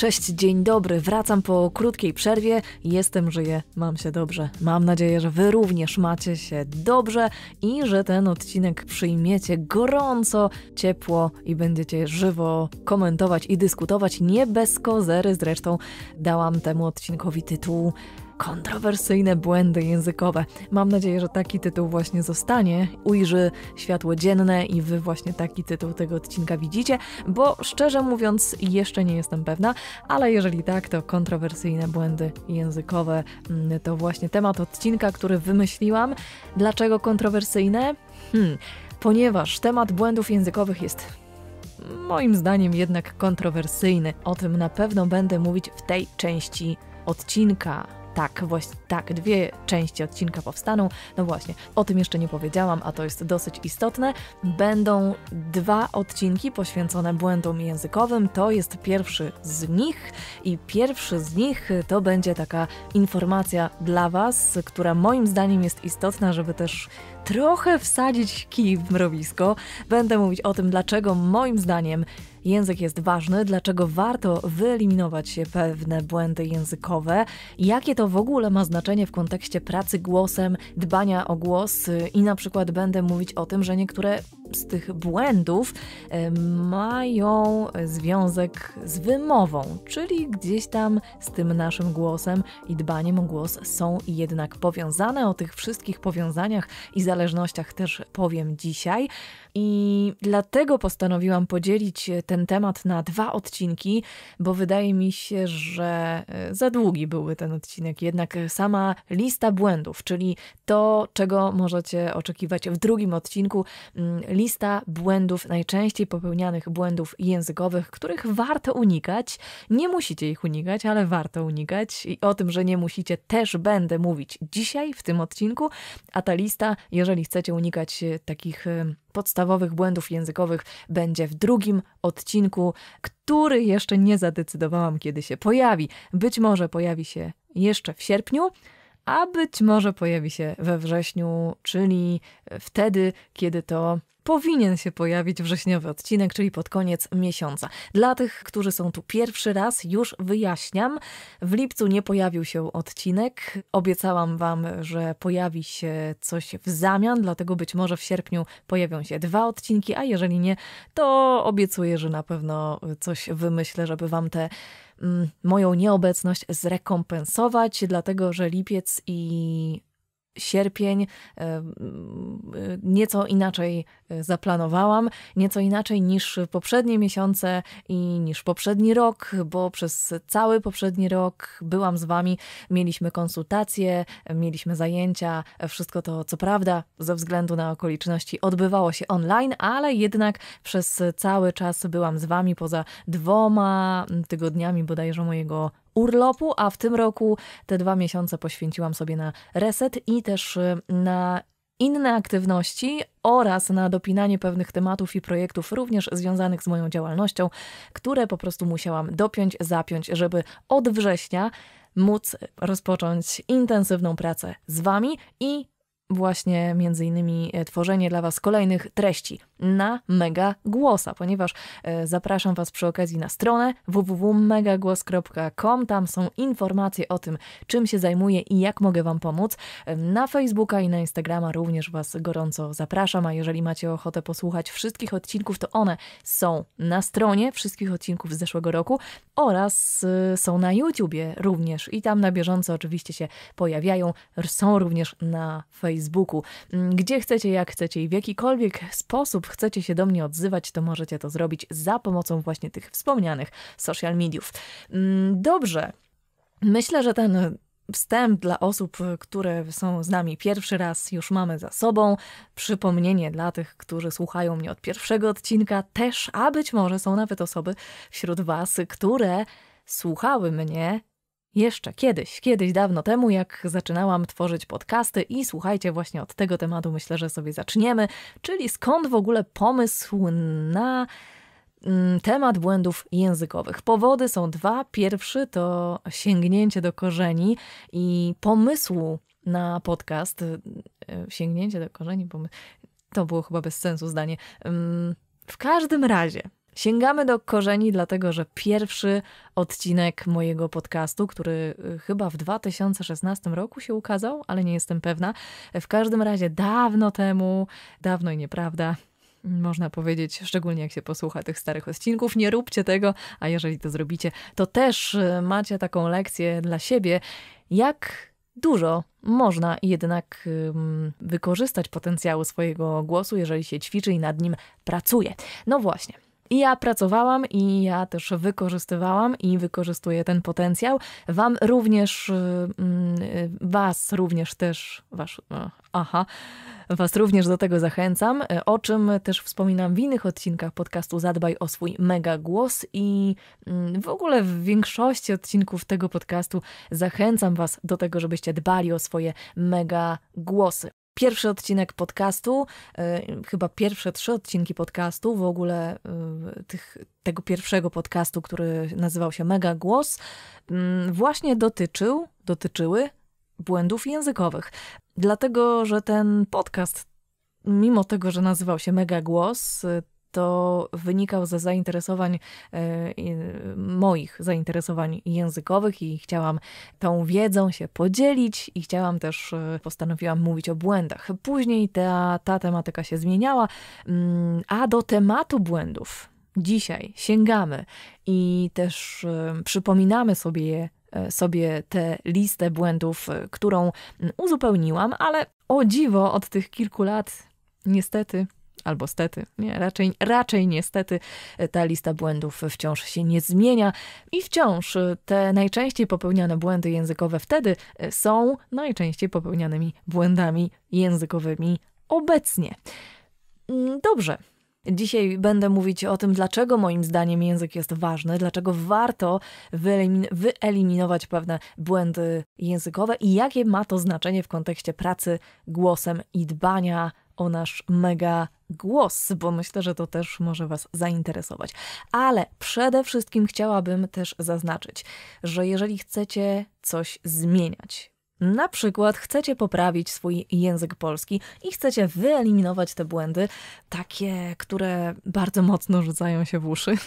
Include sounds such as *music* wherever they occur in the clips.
Cześć, dzień dobry. Wracam po krótkiej przerwie. Jestem, żyję, mam się dobrze. Mam nadzieję, że Wy również macie się dobrze i że ten odcinek przyjmiecie gorąco, ciepło i będziecie żywo komentować i dyskutować. Nie bez kozery zresztą dałam temu odcinkowi tytuł Kontrowersyjne błędy językowe. Mam nadzieję, że taki tytuł właśnie zostanie, ujrzy światło dzienne i wy właśnie taki tytuł tego odcinka widzicie, bo szczerze mówiąc jeszcze nie jestem pewna, ale jeżeli tak, to kontrowersyjne błędy językowe mm, to właśnie temat odcinka, który wymyśliłam. Dlaczego kontrowersyjne? Hmm, ponieważ temat błędów językowych jest moim zdaniem jednak kontrowersyjny. O tym na pewno będę mówić w tej części odcinka. Tak, właśnie tak, dwie części odcinka powstaną. No właśnie, o tym jeszcze nie powiedziałam, a to jest dosyć istotne. Będą dwa odcinki poświęcone błędom językowym. To jest pierwszy z nich i pierwszy z nich to będzie taka informacja dla Was, która moim zdaniem jest istotna, żeby też trochę wsadzić kij w mrowisko. Będę mówić o tym, dlaczego moim zdaniem język jest ważny, dlaczego warto wyeliminować się pewne błędy językowe, jakie to w ogóle ma znaczenie w kontekście pracy głosem, dbania o głos i na przykład będę mówić o tym, że niektóre z tych błędów mają związek z wymową, czyli gdzieś tam z tym naszym głosem i dbaniem o głos są jednak powiązane. O tych wszystkich powiązaniach i zależnościach zależnościach też powiem dzisiaj. I dlatego postanowiłam podzielić ten temat na dwa odcinki, bo wydaje mi się, że e, za długi byłby ten odcinek. Jednak sama lista błędów, czyli to, czego możecie oczekiwać w drugim odcinku, mm, lista błędów, najczęściej popełnianych błędów językowych, których warto unikać. Nie musicie ich unikać, ale warto unikać. I o tym, że nie musicie, też będę mówić dzisiaj w tym odcinku. A ta lista, jeżeli chcecie unikać e, takich e, podstawowych błędów językowych będzie w drugim odcinku, który jeszcze nie zadecydowałam, kiedy się pojawi. Być może pojawi się jeszcze w sierpniu a być może pojawi się we wrześniu, czyli e, wtedy, kiedy to powinien się pojawić wrześniowy odcinek, czyli pod koniec miesiąca. Dla tych, którzy są tu pierwszy raz, już wyjaśniam. W lipcu nie pojawił się odcinek. Obiecałam Wam, że pojawi się coś w zamian, dlatego być może w sierpniu pojawią się dwa odcinki, a jeżeli nie, to obiecuję, że na pewno coś wymyślę, żeby Wam te Mm, moją nieobecność zrekompensować, dlatego że lipiec i sierpień e, nieco inaczej e, zaplanowałam, nieco inaczej niż poprzednie miesiące i niż poprzedni rok, bo przez cały poprzedni rok byłam z Wami, mieliśmy konsultacje, mieliśmy zajęcia, wszystko to co prawda ze względu na okoliczności odbywało się online, ale jednak przez cały czas byłam z Wami poza dwoma tygodniami bodajże mojego urlopu, a w tym roku te dwa miesiące poświęciłam sobie na reset i też y, na inne aktywności oraz na dopinanie pewnych tematów i projektów również związanych z moją działalnością, które po prostu musiałam dopiąć, zapiąć, żeby od września móc rozpocząć intensywną pracę z Wami i właśnie między innymi e, tworzenie dla Was kolejnych treści na Mega Głosa, ponieważ e, zapraszam Was przy okazji na stronę www.megagłos.com. Tam są informacje o tym, czym się zajmuję i jak mogę Wam pomóc. E, na Facebooka i na Instagrama również Was gorąco zapraszam, a jeżeli macie ochotę posłuchać wszystkich odcinków, to one są na stronie wszystkich odcinków z zeszłego roku oraz są na YouTubie również i tam na bieżąco oczywiście się pojawiają. Są również na Facebooku. Facebooku. Mm, gdzie chcecie, jak chcecie i w jakikolwiek sposób chcecie się do mnie odzywać, to możecie to zrobić za pomocą właśnie tych wspomnianych social mediów. Mm, dobrze. Myślę, że ten wstęp dla osób, które są z nami pierwszy raz, już mamy za sobą. Przypomnienie dla tych, którzy słuchają mnie od pierwszego odcinka też, a być może są nawet osoby wśród Was, które słuchały mnie jeszcze kiedyś, kiedyś dawno temu, jak zaczynałam tworzyć podcasty i słuchajcie, właśnie od tego tematu myślę, że sobie zaczniemy, czyli skąd w ogóle pomysł na mm, temat błędów językowych. Powody są dwa. Pierwszy to sięgnięcie do korzeni i pomysłu na podcast. Y, sięgnięcie do korzeni, pomysł. To było chyba bez sensu zdanie. Mm, w każdym razie, Sięgamy do korzeni, dlatego że pierwszy odcinek mojego podcastu, który y, chyba w 2016 roku się ukazał, ale nie jestem pewna. W każdym razie dawno temu, dawno i nieprawda, można powiedzieć, szczególnie jak się posłucha tych starych odcinków, nie róbcie tego, a jeżeli to zrobicie, to też y, macie taką lekcję dla siebie, jak dużo można jednak wykorzystać potencjału swojego głosu, jeżeli się ćwiczy i nad nim pracuje. No właśnie, i ja pracowałam i ja też wykorzystywałam i wykorzystuję ten potencjał. Wam również, y, mm, was również też, e, aha, was również do tego zachęcam, e, o czym też wspominam w innych odcinkach podcastu Zadbaj o swój mega głos i mm, w ogóle w większości odcinków tego podcastu zachęcam was do tego, żebyście dbali o swoje mega głosy pierwszy odcinek podcastu, e, chyba pierwsze trzy odcinki podcastu, w ogóle e, tych, tego pierwszego podcastu, który nazywał się Mega Głos, mm, właśnie dotyczył, dotyczyły błędów językowych. Dlatego, że ten podcast, mimo tego, że nazywał się Mega Głos, e, to wynikał ze zainteresowań e, moich zainteresowań językowych i chciałam tą wiedzą się podzielić i chciałam też, e, postanowiłam mówić o błędach. Później ta, ta tematyka się zmieniała, mm, a do tematu błędów dzisiaj sięgamy i też e, przypominamy sobie je sobie tę listę błędów, którą mm, uzupełniłam, ale o dziwo od tych kilku lat niestety albo stety, nie, raczej, raczej niestety e, ta lista błędów wciąż się nie zmienia i wciąż e, te najczęściej popełniane błędy językowe wtedy e, są najczęściej popełnianymi błędami językowymi obecnie. Mm, dobrze. Dzisiaj będę mówić o tym, dlaczego moim zdaniem język jest ważny, dlaczego warto wyelimin wyeliminować pewne błędy językowe i jakie ma to znaczenie w kontekście pracy głosem i dbania o nasz mega głos, bo myślę, że to też może Was zainteresować. Ale przede wszystkim chciałabym też zaznaczyć, że jeżeli chcecie coś zmieniać, na przykład chcecie poprawić swój język polski i chcecie wyeliminować te błędy, takie, które bardzo mocno rzucają się w uszy. *laughs*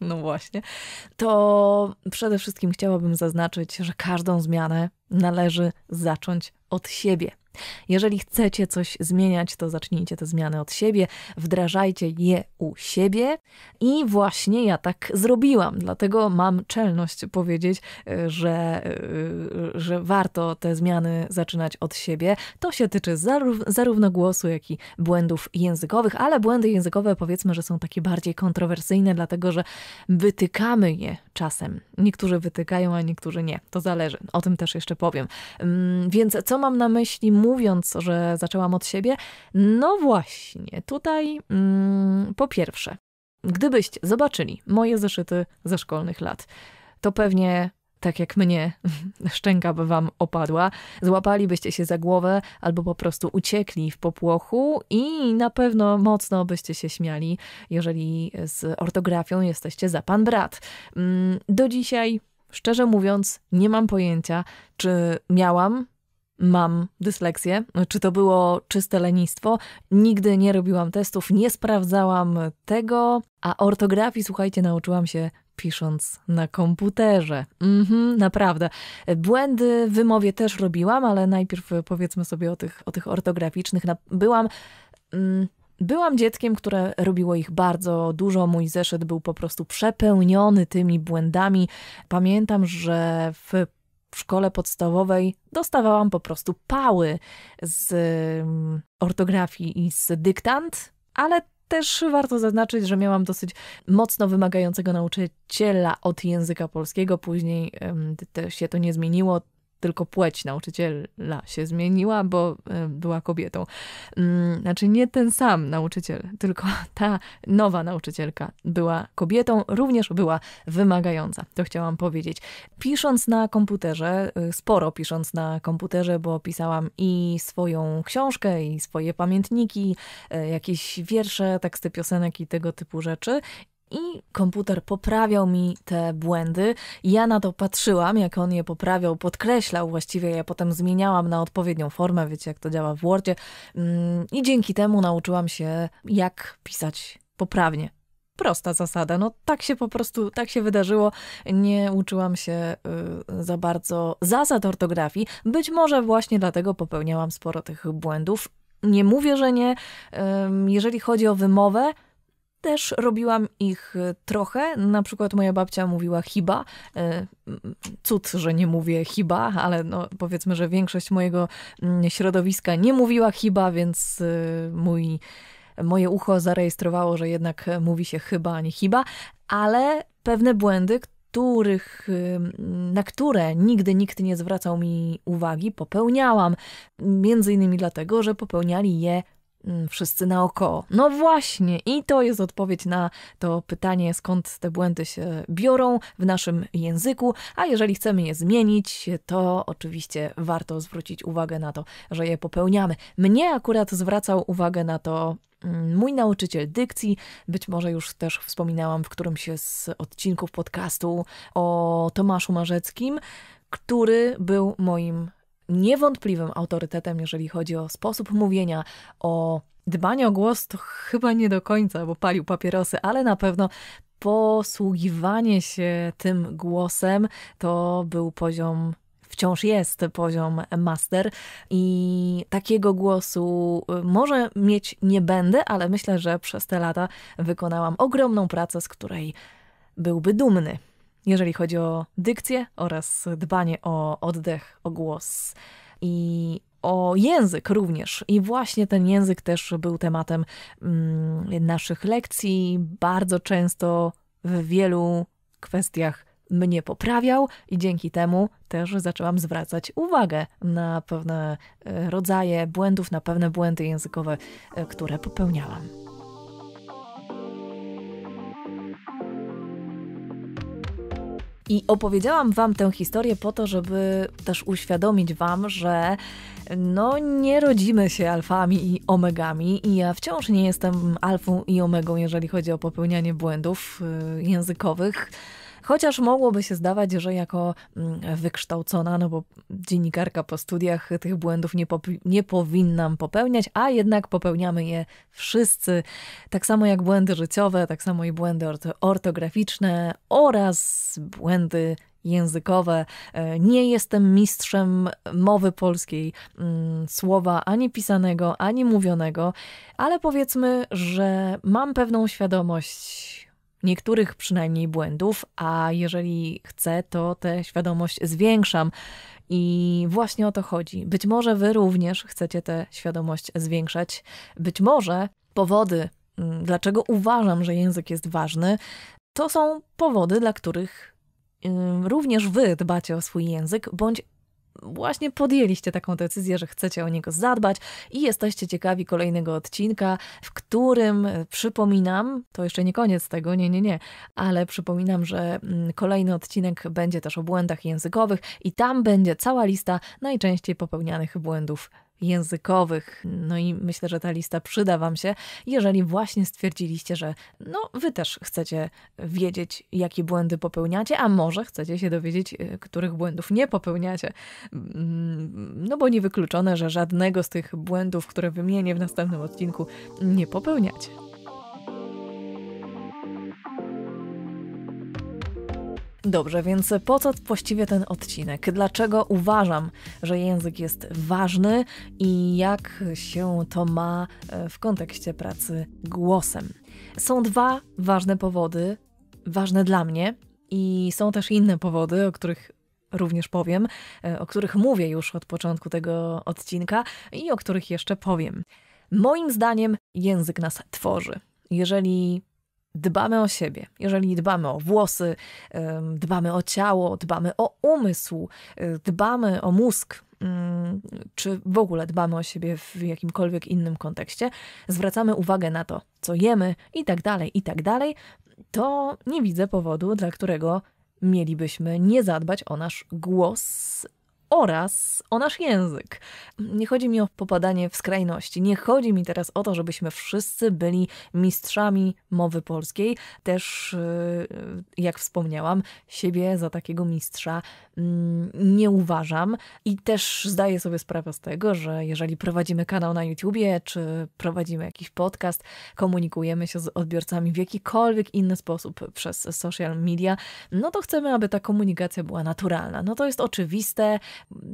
No właśnie. To przede wszystkim chciałabym zaznaczyć, że każdą zmianę należy zacząć od siebie. Jeżeli chcecie coś zmieniać, to zacznijcie te zmiany od siebie, wdrażajcie je u siebie i właśnie ja tak zrobiłam. Dlatego mam czelność powiedzieć, y, że, y, y, że warto te zmiany zaczynać od siebie. To się tyczy zarówno głosu, jak i błędów językowych, ale błędy językowe powiedzmy, że są takie bardziej kontrowersyjne, dlatego że wytykamy je czasem. Niektórzy wytykają, a niektórzy nie. To zależy. O tym też jeszcze powiem. Mm, więc co mam na myśli, mówiąc, że zaczęłam od siebie? No właśnie, tutaj mm, po pierwsze, gdybyście zobaczyli moje zeszyty ze szkolnych lat, to pewnie tak jak mnie *laughs* szczęka by wam opadła, złapalibyście się za głowę albo po prostu uciekli w popłochu i na pewno mocno byście się śmiali, jeżeli z ortografią jesteście za pan brat. Mm, do dzisiaj Szczerze mówiąc, nie mam pojęcia, czy miałam mam dysleksję. Czy to było czyste lenistwo? Nigdy nie robiłam testów, nie sprawdzałam tego, a ortografii, słuchajcie, nauczyłam się pisząc na komputerze. Mhm, naprawdę. Błędy w wymowie też robiłam, ale najpierw powiedzmy sobie o tych, o tych ortograficznych. Byłam. Mm, Byłam dzieckiem, które robiło ich bardzo dużo. Mój zeszyt był po prostu przepełniony tymi błędami. Pamiętam, że w w szkole podstawowej dostawałam po prostu pały z mm, ortografii i z dyktant, ale też warto zaznaczyć, że miałam dosyć mocno wymagającego nauczyciela od języka polskiego. Później się to nie zmieniło tylko płeć nauczyciela się zmieniła, bo e, była kobietą. Mm, znaczy nie ten sam nauczyciel, tylko *laughs* ta nowa nauczycielka była kobietą, również była wymagająca. To chciałam powiedzieć. Pisząc na komputerze, e, sporo pisząc na komputerze, bo pisałam i swoją książkę, i swoje pamiętniki, e, jakieś wiersze, teksty piosenek i tego typu rzeczy i komputer poprawiał mi te błędy. Ja na to patrzyłam, jak on je poprawiał, podkreślał właściwie, ja potem zmieniałam na odpowiednią formę, wiecie jak to działa w Wordzie mm, i dzięki temu nauczyłam się jak pisać poprawnie prosta zasada. No tak się po prostu, tak się wydarzyło. Nie uczyłam się y, za bardzo zasad ortografii. Być może właśnie dlatego popełniałam sporo tych błędów. Nie mówię, że nie. Y, jeżeli chodzi o wymowę, też robiłam ich y, trochę. Na przykład moja babcia mówiła hiba. Y, cud, że nie mówię hiba, ale no powiedzmy, że większość mojego mm, środowiska nie mówiła hiba, więc y, mój, moje ucho zarejestrowało, że jednak mówi się chyba, a nie hiba. Ale pewne błędy, których, na które nigdy nikt nie zwracał mi uwagi, popełniałam. Między innymi dlatego, że popełniali je Mm, wszyscy naokoło. No właśnie, i to jest odpowiedź na to pytanie, skąd te błędy się biorą w naszym języku, a jeżeli chcemy je zmienić, to oczywiście warto zwrócić uwagę na to, że je popełniamy. Mnie akurat zwracał uwagę na to mm, mój nauczyciel dykcji, być może już też wspominałam w którymś z odcinków podcastu o Tomaszu Marzeckim, który był moim niewątpliwym autorytetem, jeżeli chodzi o sposób mówienia, o dbanie o głos, to chyba nie do końca, bo palił papierosy, ale na pewno posługiwanie się tym głosem to był poziom wciąż jest poziom master i takiego głosu y, może mieć nie będę, ale myślę, że przez te lata wykonałam ogromną pracę, z której byłby dumny jeżeli chodzi o dykcję oraz dbanie o oddech, o głos i o język również. I właśnie ten język też był tematem mm, naszych lekcji. Bardzo często w wielu kwestiach mnie poprawiał i dzięki temu też zaczęłam zwracać uwagę na pewne e, rodzaje błędów, na pewne błędy językowe, e, które popełniałam. I opowiedziałam Wam tę historię po to, żeby też uświadomić Wam, że no nie rodzimy się alfami i omegami i ja wciąż nie jestem alfą i omegą, jeżeli chodzi o popełnianie błędów y, językowych. Chociaż mogłoby się zdawać, że jako mm, wykształcona, no bo dziennikarka po studiach tych błędów nie, nie powinnam popełniać, a jednak popełniamy je wszyscy. Tak samo jak błędy życiowe, tak samo i błędy ortograficzne oraz błędy językowe. E, nie jestem mistrzem mowy polskiej, mm, słowa ani pisanego, ani mówionego, ale powiedzmy, że mam pewną świadomość niektórych przynajmniej błędów, a jeżeli chcę, to tę świadomość zwiększam. I właśnie o to chodzi. Być może Wy również chcecie tę świadomość zwiększać. Być może powody, mm, dlaczego uważam, że język jest ważny, to są powody, dla których mm, również Wy dbacie o swój język, bądź właśnie podjęliście taką decyzję, że chcecie o niego zadbać i jesteście ciekawi kolejnego odcinka, w którym e, przypominam, to jeszcze nie koniec tego, nie, nie, nie, ale przypominam, że mm, kolejny odcinek będzie też o błędach językowych i tam będzie cała lista najczęściej popełnianych błędów językowych. No i myślę, że ta lista przyda Wam się, jeżeli właśnie stwierdziliście, że no, Wy też chcecie wiedzieć, jakie błędy popełniacie, a może chcecie się dowiedzieć, y, których błędów nie popełniacie. Mm, no bo niewykluczone, że żadnego z tych błędów, które wymienię w następnym odcinku, nie popełniacie. Dobrze, więc po co właściwie ten odcinek? Dlaczego uważam, że język jest ważny i jak się to ma e, w kontekście pracy głosem? Są dwa ważne powody, ważne dla mnie, i są też inne powody, o których również powiem, e, o których mówię już od początku tego odcinka i o których jeszcze powiem. Moim zdaniem język nas tworzy. Jeżeli dbamy o siebie, jeżeli dbamy o włosy, dbamy o ciało, dbamy o umysł, y, dbamy o mózg, mm, czy w ogóle dbamy o siebie w jakimkolwiek innym kontekście, zwracamy uwagę na to, co jemy i tak dalej, i tak dalej, to nie widzę powodu, dla którego mielibyśmy nie zadbać o nasz głos oraz o nasz język. Nie chodzi mi o popadanie w skrajności. Nie chodzi mi teraz o to, żebyśmy wszyscy byli mistrzami mowy polskiej. Też, y, jak wspomniałam, siebie za takiego mistrza mm, nie uważam i też zdaję sobie sprawę z tego, że jeżeli prowadzimy kanał na YouTubie, czy prowadzimy jakiś podcast, komunikujemy się z odbiorcami w jakikolwiek inny sposób przez social media, no to chcemy, aby ta komunikacja była naturalna. No to jest oczywiste,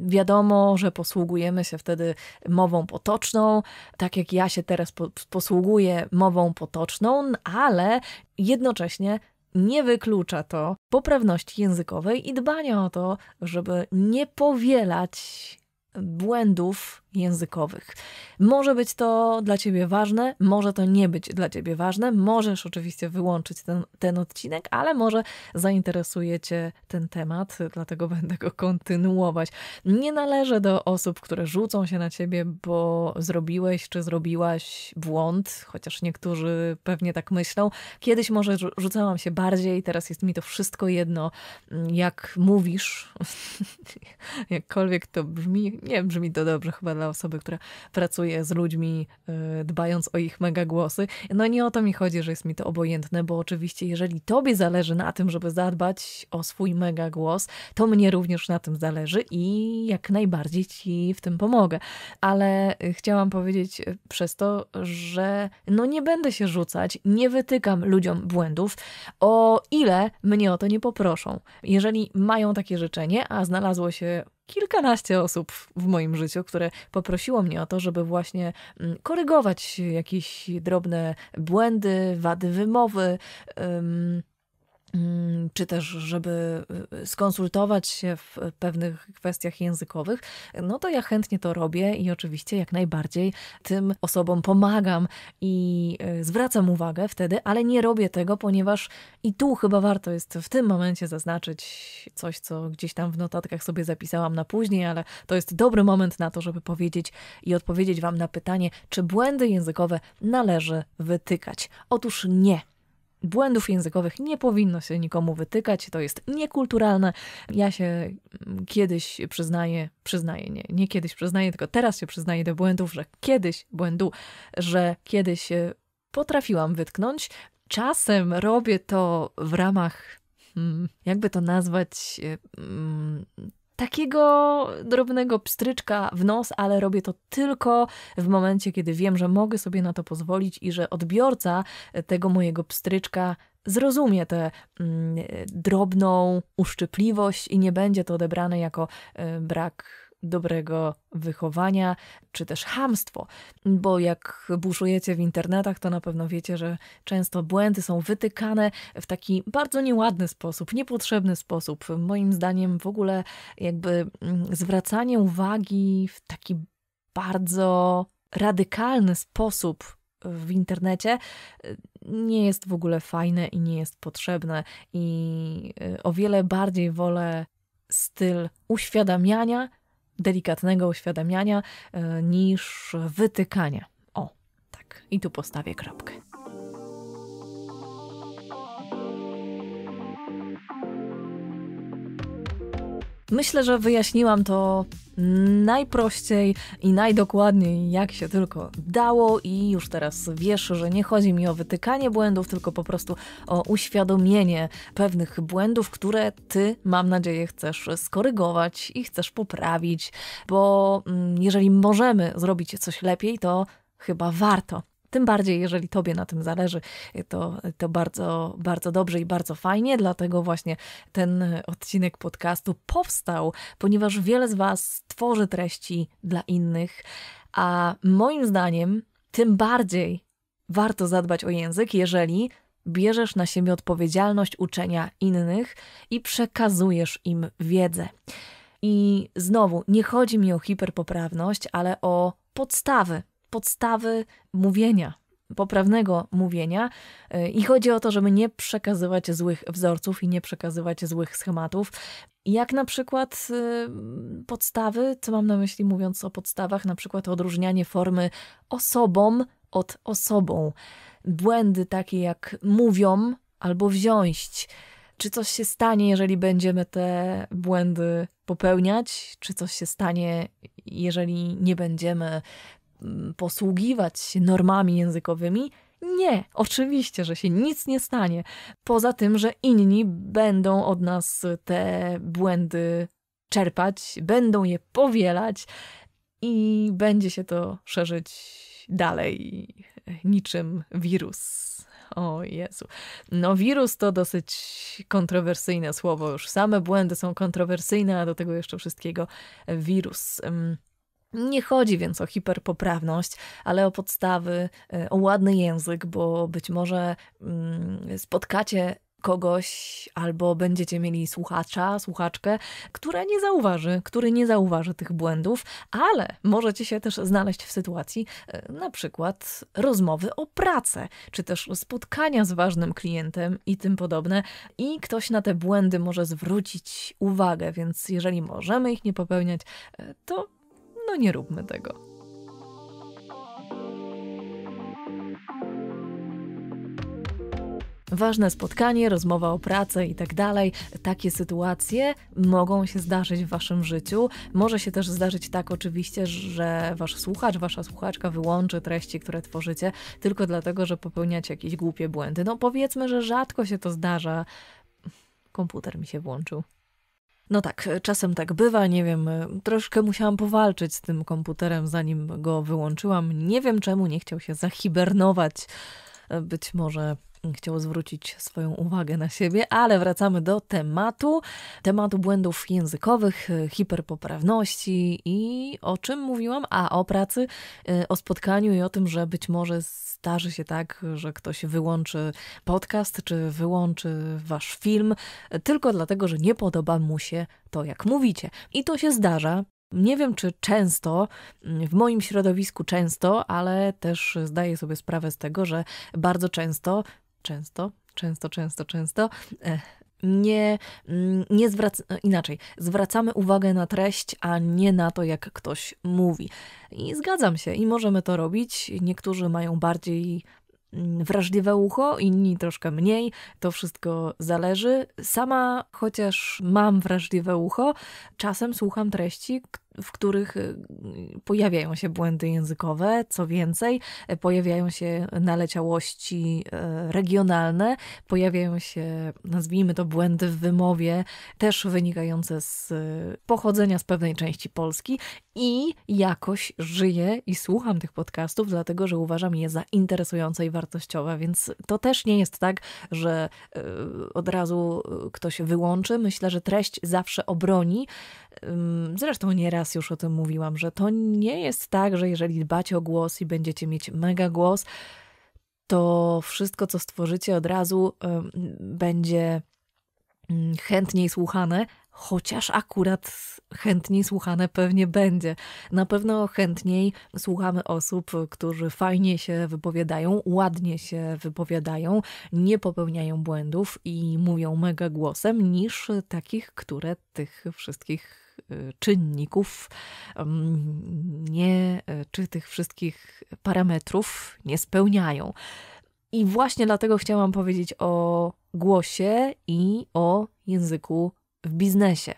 Wiadomo, że posługujemy się wtedy mową potoczną, tak jak ja się teraz po posługuję mową potoczną, ale jednocześnie nie wyklucza to poprawności językowej i dbania o to, żeby nie powielać błędów językowych. Może być to dla ciebie ważne, może to nie być dla ciebie ważne. Możesz oczywiście wyłączyć ten, ten odcinek, ale może zainteresuje cię ten temat, dlatego będę go kontynuować. Nie należę do osób, które rzucą się na ciebie, bo zrobiłeś czy zrobiłaś błąd, chociaż niektórzy pewnie tak myślą. Kiedyś może rzucałam się bardziej, teraz jest mi to wszystko jedno, jak mówisz. *laughs* Jakkolwiek to brzmi, nie brzmi to dobrze chyba dla osoby, która pracuje z ludźmi, e, dbając o ich megagłosy. No nie o to mi chodzi, że jest mi to obojętne, bo oczywiście, jeżeli tobie zależy na tym, żeby zadbać o swój megagłos, to mnie również na tym zależy i jak najbardziej ci w tym pomogę. Ale e, chciałam powiedzieć e, przez to, że no nie będę się rzucać, nie wytykam ludziom błędów, o ile mnie o to nie poproszą. Jeżeli mają takie życzenie, a znalazło się kilkanaście osób w moim życiu, które poprosiło mnie o to, żeby właśnie mm, korygować jakieś drobne błędy, wady wymowy. Mm, czy też, żeby y, skonsultować się w pewnych kwestiach językowych, no to ja chętnie to robię i oczywiście jak najbardziej tym osobom pomagam i y, zwracam uwagę wtedy, ale nie robię tego, ponieważ i tu chyba warto jest w tym momencie zaznaczyć coś, co gdzieś tam w notatkach sobie zapisałam na później, ale to jest dobry moment na to, żeby powiedzieć i odpowiedzieć Wam na pytanie, czy błędy językowe należy wytykać. Otóż nie. Błędów językowych nie powinno się nikomu wytykać, to jest niekulturalne. Ja się mm, kiedyś przyznaję, przyznaję, nie, nie kiedyś przyznaję, tylko teraz się przyznaję do błędów, że kiedyś błędu, że kiedyś potrafiłam wytknąć. Czasem robię to w ramach hmm, jakby to nazwać, e, mm, takiego drobnego pstryczka w nos, ale robię to tylko w momencie, kiedy wiem, że mogę sobie na to pozwolić i że odbiorca tego mojego pstryczka zrozumie tę mm, drobną uszczypliwość i nie będzie to odebrane jako e, brak dobrego wychowania, czy też hamstwo, bo jak buszujecie w internetach, to na pewno wiecie, że często błędy są wytykane w taki bardzo nieładny sposób, niepotrzebny sposób. Moim zdaniem w ogóle jakby mm, zwracanie uwagi w taki bardzo radykalny sposób w internecie y, nie jest w ogóle fajne i nie jest potrzebne. I y, o wiele bardziej wolę styl uświadamiania delikatnego uświadamiania e, niż wytykania. O, tak. I tu postawię kropkę. Myślę, że wyjaśniłam to najprościej i najdokładniej, jak się tylko dało. I już teraz wiesz, że nie chodzi mi o wytykanie błędów, tylko po prostu o uświadomienie pewnych błędów, które ty, mam nadzieję, chcesz skorygować i chcesz poprawić, bo mm, jeżeli możemy zrobić coś lepiej, to chyba warto. Tym bardziej, jeżeli Tobie na tym zależy, y, to, y, to bardzo, bardzo dobrze i bardzo fajnie. Dlatego właśnie ten y, odcinek podcastu powstał, ponieważ wiele z Was tworzy treści dla innych, a moim zdaniem tym bardziej warto zadbać o język, jeżeli bierzesz na siebie odpowiedzialność uczenia innych i przekazujesz im wiedzę. I znowu, nie chodzi mi o hiperpoprawność, ale o podstawy podstawy mówienia, poprawnego mówienia. Y, I chodzi o to, żeby nie przekazywać złych wzorców i nie przekazywać złych schematów. Jak na przykład y, podstawy, co mam na myśli mówiąc o podstawach, na przykład odróżnianie formy osobom od osobą. Błędy takie jak mówią albo wziąć. Czy coś się stanie, jeżeli będziemy te błędy popełniać? Czy coś się stanie, jeżeli nie będziemy posługiwać się normami językowymi? Nie, oczywiście, że się nic nie stanie. Poza tym, że inni będą od nas te błędy czerpać, będą je powielać i będzie się to szerzyć dalej niczym wirus. O Jezu. No, wirus to dosyć kontrowersyjne słowo. Już same błędy są kontrowersyjne, a do tego jeszcze wszystkiego wirus. Nie chodzi więc o hiperpoprawność, ale o podstawy, e, o ładny język, bo być może mm, spotkacie kogoś albo będziecie mieli słuchacza, słuchaczkę, która nie zauważy, który nie zauważy tych błędów, ale możecie się też znaleźć w sytuacji e, na przykład rozmowy o pracę, czy też spotkania z ważnym klientem i tym podobne i ktoś na te błędy może zwrócić uwagę, więc jeżeli możemy ich nie popełniać, e, to no nie róbmy tego. Ważne spotkanie, rozmowa o pracę i tak dalej. Takie sytuacje mogą się zdarzyć w waszym życiu. Może się też zdarzyć tak oczywiście, że wasz słuchacz, wasza słuchaczka wyłączy treści, które tworzycie tylko dlatego, że popełniacie jakieś głupie błędy. No powiedzmy, że rzadko się to zdarza. Komputer mi się włączył. No tak, czasem tak bywa, nie wiem, e, troszkę musiałam powalczyć z tym komputerem, zanim go wyłączyłam. Nie wiem czemu nie chciał się zahibernować. E, być może chciał zwrócić swoją uwagę na siebie, ale wracamy do tematu, tematu błędów językowych, y, hiperpoprawności i o czym mówiłam, a o pracy, y, o spotkaniu i o tym, że być może zdarzy się tak, że ktoś wyłączy podcast czy wyłączy wasz film y, tylko dlatego, że nie podoba mu się to, jak mówicie. I to się zdarza. Nie wiem, czy często, mm, w moim środowisku często, ale też zdaję sobie sprawę z tego, że bardzo często często, często, często, często e, nie, mm, nie zwrac e, inaczej, zwracamy uwagę na treść, a nie na to, jak ktoś mówi. I zgadzam się, i możemy to robić. Niektórzy mają bardziej mm, wrażliwe ucho, inni troszkę mniej. To wszystko zależy. Sama, chociaż mam wrażliwe ucho, czasem słucham treści, w których y, pojawiają się błędy językowe, co więcej, e, pojawiają się naleciałości e, regionalne, pojawiają się, nazwijmy to, błędy w wymowie, też wynikające z e, pochodzenia z pewnej części Polski i jakoś żyję i słucham tych podcastów, dlatego że uważam je za interesujące i wartościowe, więc to też nie jest tak, że od razu ktoś wyłączy. Myślę, że treść zawsze obroni. Zresztą nieraz nieraz już o tym mówiłam, że to nie jest tak, że jeżeli dbacie o głos i będziecie mieć mega głos, to wszystko, co stworzycie od razu, będzie mm, chętniej słuchane, chociaż akurat chętniej słuchane pewnie będzie. Na pewno chętniej słuchamy osób, którzy fajnie się wypowiadają, ładnie się wypowiadają, nie popełniają błędów i mówią mega głosem, niż takich, które tych wszystkich czynników, nie, e, czy tych wszystkich parametrów nie spełniają. I właśnie dlatego chciałam powiedzieć o głosie i o języku w biznesie.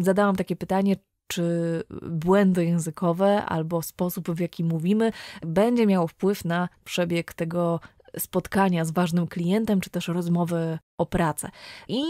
Zadałam takie pytanie, czy błędy językowe albo sposób, w jaki mówimy, będzie miał wpływ na przebieg tego spotkania z ważnym klientem, czy też rozmowy o pracę. I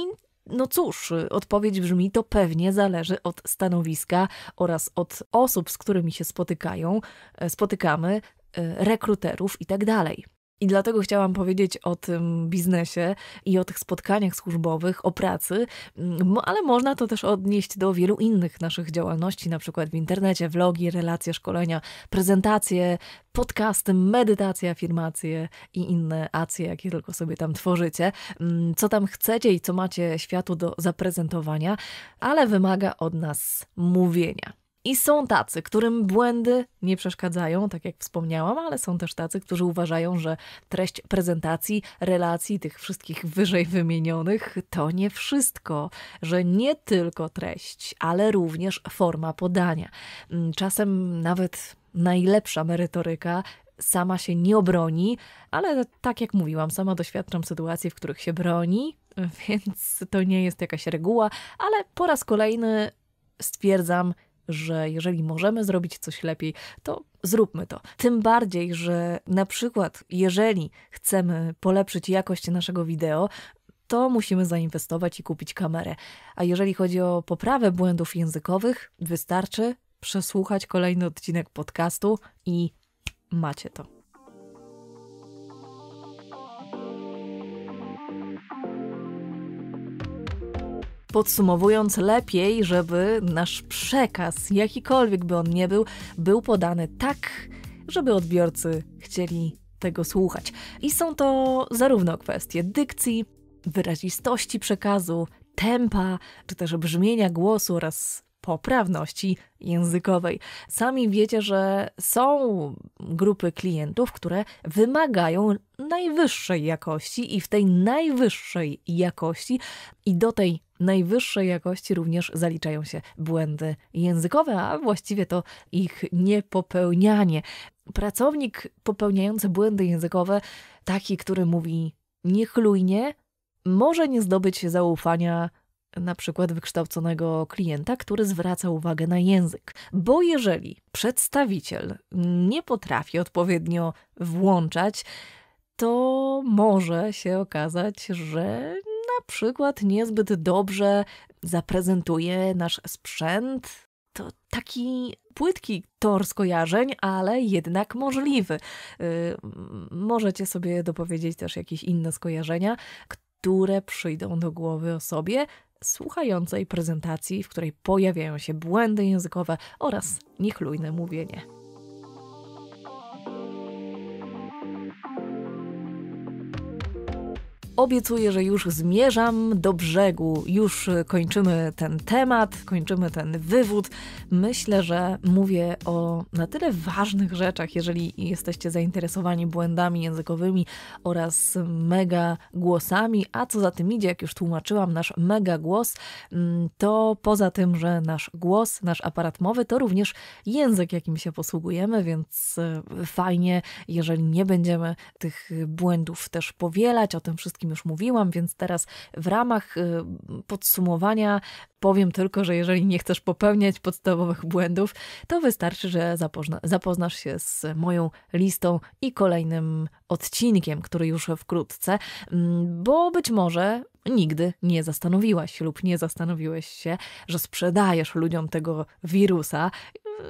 no cóż, odpowiedź brzmi: to pewnie zależy od stanowiska oraz od osób, z którymi się spotykają, e, spotykamy, e, rekruterów itd. Tak i dlatego chciałam powiedzieć o tym biznesie i o tych spotkaniach służbowych, o pracy, mm, ale można to też odnieść do wielu innych naszych działalności, na przykład w internecie, vlogi, relacje, szkolenia, prezentacje, podcasty, medytacje, afirmacje i inne acje, jakie tylko sobie tam tworzycie. Mm, co tam chcecie i co macie światu do zaprezentowania, ale wymaga od nas mówienia. I są tacy, którym błędy nie przeszkadzają, tak jak wspomniałam, ale są też tacy, którzy uważają, że treść prezentacji, relacji tych wszystkich wyżej wymienionych to nie wszystko, że nie tylko treść, ale również forma podania. Mm, czasem nawet najlepsza merytoryka sama się nie obroni, ale tak jak mówiłam, sama doświadczam sytuacji, w których się broni, *laughs* więc to nie jest jakaś reguła, ale po raz kolejny stwierdzam, że jeżeli możemy zrobić coś lepiej, to zróbmy to. Tym bardziej, że na przykład, jeżeli chcemy polepszyć jakość naszego wideo, to musimy zainwestować i kupić kamerę. A jeżeli chodzi o poprawę błędów językowych, wystarczy przesłuchać kolejny odcinek podcastu i macie to. Podsumowując, lepiej, żeby nasz przekaz, jakikolwiek by on nie był, był podany tak, żeby odbiorcy chcieli tego słuchać. I są to zarówno kwestie dykcji, wyrazistości przekazu, tempa, czy też brzmienia głosu oraz poprawności językowej. Sami wiecie, że są grupy klientów, które wymagają najwyższej jakości i w tej najwyższej jakości i do tej najwyższej jakości również zaliczają się błędy językowe, a właściwie to ich niepopełnianie. Pracownik popełniający błędy językowe, taki, który mówi niechlujnie, może nie zdobyć zaufania na przykład wykształconego klienta, który zwraca uwagę na język. Bo jeżeli przedstawiciel nie potrafi odpowiednio włączać, to może się okazać, że na przykład niezbyt dobrze zaprezentuje nasz sprzęt. To taki płytki tor skojarzeń, ale jednak możliwy. Yy, możecie sobie dopowiedzieć też jakieś inne skojarzenia, które przyjdą do głowy osobie słuchającej prezentacji, w której pojawiają się błędy językowe oraz niechlujne mówienie. Obiecuję, że już zmierzam do brzegu. Już kończymy ten temat, kończymy ten wywód. Myślę, że mówię o na tyle ważnych rzeczach, jeżeli jesteście zainteresowani błędami językowymi oraz mega głosami. A co za tym idzie, jak już tłumaczyłam, nasz mega głos, mm, to poza tym, że nasz głos, nasz aparat mowy, to również język, jakim się posługujemy, więc e, fajnie, jeżeli nie będziemy tych błędów też powielać, o tym wszystkim już mówiłam, więc teraz w ramach y, podsumowania powiem tylko, że jeżeli nie chcesz popełniać podstawowych błędów, to wystarczy, że zapozna zapoznasz się z moją listą i kolejnym odcinkiem, który już wkrótce, mm, bo być może nigdy nie zastanowiłaś lub nie zastanowiłeś się, że sprzedajesz ludziom tego wirusa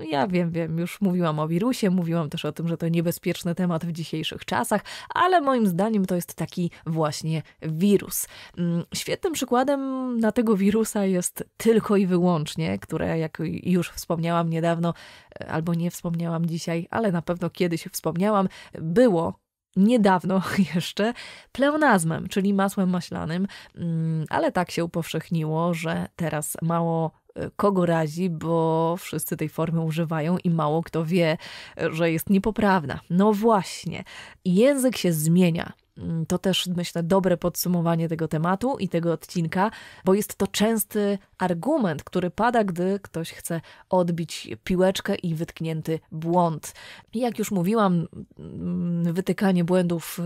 ja wiem, wiem, już mówiłam o wirusie, mówiłam też o tym, że to niebezpieczny temat w dzisiejszych czasach, ale moim zdaniem to jest taki właśnie wirus. Mm, świetnym przykładem na tego wirusa jest tylko i wyłącznie, które jak już wspomniałam niedawno, e, albo nie wspomniałam dzisiaj, ale na pewno kiedyś wspomniałam, było niedawno *laughs* jeszcze pleonazmem, czyli masłem maślanym, mm, ale tak się upowszechniło, że teraz mało E, kogo razi, bo wszyscy tej formy używają i mało kto wie, e, że jest niepoprawna. No właśnie, język się zmienia. Mm, to też myślę dobre podsumowanie tego tematu i tego odcinka, bo jest to częsty argument, który pada, gdy ktoś chce odbić piłeczkę i wytknięty błąd. Jak już mówiłam, mm, wytykanie błędów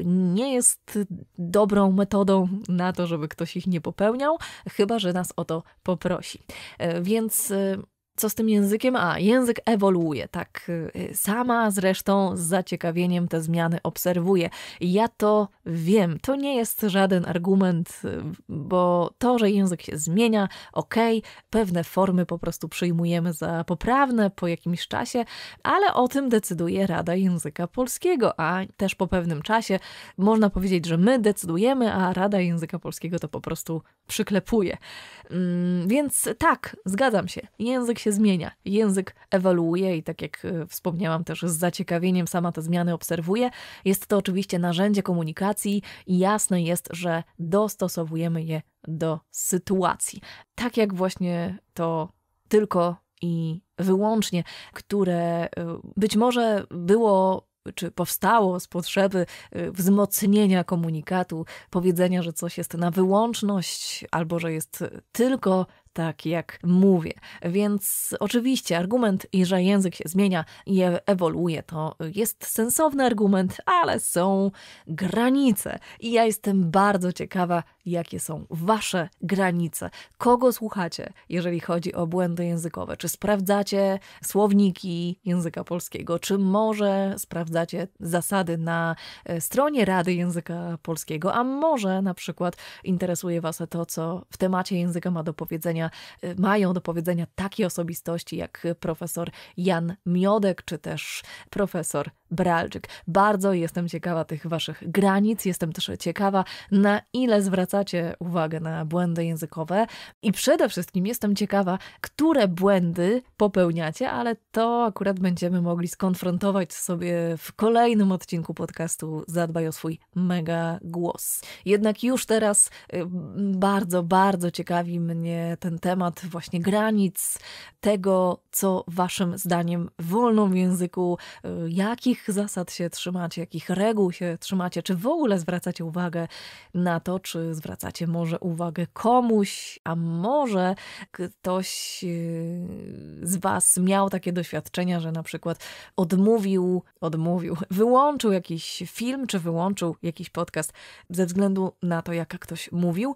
y, nie jest dobrą metodą na to, żeby ktoś ich nie popełniał, chyba że nas o to poprosi. E, więc y, co z tym językiem? A, język ewoluuje, tak y, sama zresztą z zaciekawieniem te zmiany obserwuję. Ja to wiem, to nie jest żaden argument, y, bo to, że język się zmienia, okej, okay, pewne formy po prostu przyjmujemy za poprawne po jakimś czasie, ale o tym decyduje Rada Języka Polskiego, a też po pewnym czasie można powiedzieć, że my decydujemy, a Rada Języka Polskiego to po prostu przyklepuje. Mm, więc tak, zgadzam się, język się się zmienia. Język ewoluuje i tak jak e, wspomniałam też z zaciekawieniem sama te zmiany obserwuję. Jest to oczywiście narzędzie komunikacji i jasne jest, że dostosowujemy je do sytuacji. Tak jak właśnie to tylko i wyłącznie, które e, być może było czy powstało z potrzeby e, wzmocnienia komunikatu, powiedzenia, że coś jest na wyłączność albo że jest tylko tak jak mówię. Więc oczywiście argument, że język się zmienia i ewoluuje, to jest sensowny argument, ale są granice. I ja jestem bardzo ciekawa, jakie są wasze granice. Kogo słuchacie, jeżeli chodzi o błędy językowe? Czy sprawdzacie słowniki języka polskiego? Czy może sprawdzacie zasady na e, stronie Rady Języka Polskiego? A może na przykład interesuje was to, co w temacie języka ma do powiedzenia Y, mają do powiedzenia takie osobistości jak profesor Jan Miodek, czy też profesor Bralczyk. Bardzo jestem ciekawa tych waszych granic, jestem też ciekawa, na ile zwracacie uwagę na błędy językowe i przede wszystkim jestem ciekawa, które błędy popełniacie, ale to akurat będziemy mogli skonfrontować sobie w kolejnym odcinku podcastu Zadbaj o swój mega głos. Jednak już teraz y, bardzo, bardzo ciekawi mnie ten temat właśnie granic tego, co waszym zdaniem wolno w języku, y, jakich zasad się trzymacie, jakich reguł się trzymacie, czy w ogóle zwracacie uwagę na to, czy zwracacie może uwagę komuś, a może ktoś y, z was miał takie doświadczenia, że na przykład odmówił, odmówił, wyłączył jakiś film, czy wyłączył jakiś podcast ze względu na to, jak ktoś mówił,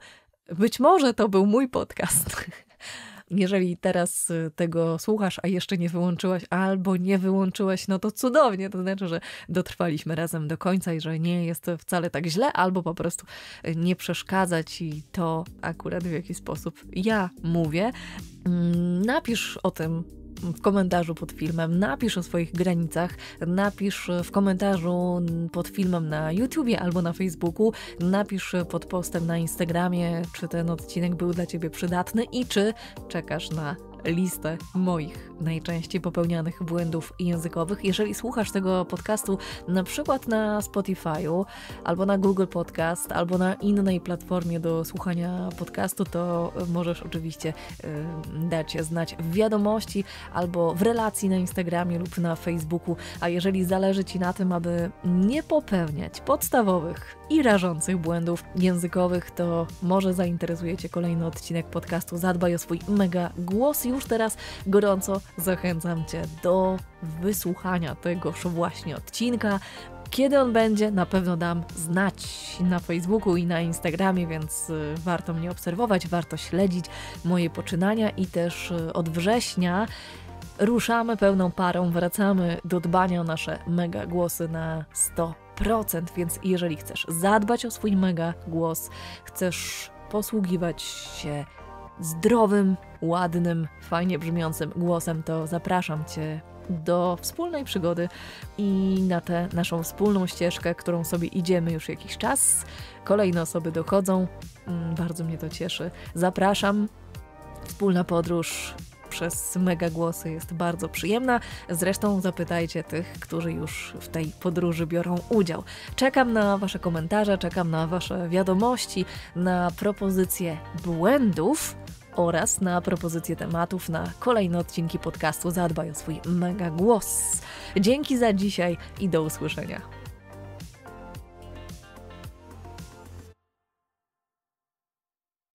być może to był mój podcast. *laughs* Jeżeli teraz y, tego słuchasz, a jeszcze nie wyłączyłaś, albo nie wyłączyłaś, no to cudownie. To znaczy, że dotrwaliśmy razem do końca i że nie jest to wcale tak źle, albo po prostu y, nie przeszkadza ci to akurat w jaki sposób ja mówię. Mm, napisz o tym w komentarzu pod filmem, napisz o swoich granicach, napisz w komentarzu pod filmem na YouTubie albo na Facebooku, napisz pod postem na Instagramie, czy ten odcinek był dla Ciebie przydatny i czy czekasz na listę moich najczęściej popełnianych błędów językowych. Jeżeli słuchasz tego podcastu na przykład na Spotify'u, albo na Google Podcast, albo na innej platformie do słuchania podcastu, to możesz oczywiście dać znać w wiadomości albo w relacji na Instagramie lub na Facebooku. A jeżeli zależy Ci na tym, aby nie popełniać podstawowych i rażących błędów językowych, to może zainteresuje Cię kolejny odcinek podcastu Zadbaj o swój mega głos już teraz gorąco zachęcam Cię do wysłuchania tegoż właśnie odcinka. Kiedy on będzie, na pewno dam znać na Facebooku i na Instagramie, więc y, warto mnie obserwować, warto śledzić moje poczynania i też y, od września ruszamy pełną parą, wracamy do dbania o nasze mega głosy na 100%. Więc jeżeli chcesz zadbać o swój mega głos, chcesz posługiwać się zdrowym, ładnym, fajnie brzmiącym głosem, to zapraszam Cię do wspólnej przygody i na tę naszą wspólną ścieżkę, którą sobie idziemy już jakiś czas. Kolejne osoby dochodzą, mm, bardzo mnie to cieszy. Zapraszam. Wspólna podróż przez megagłosy jest bardzo przyjemna. Zresztą zapytajcie tych, którzy już w tej podróży biorą udział. Czekam na Wasze komentarze, czekam na Wasze wiadomości, na propozycje błędów oraz na propozycje tematów na kolejne odcinki podcastu Zadbaj o swój mega głos. Dzięki za dzisiaj i do usłyszenia.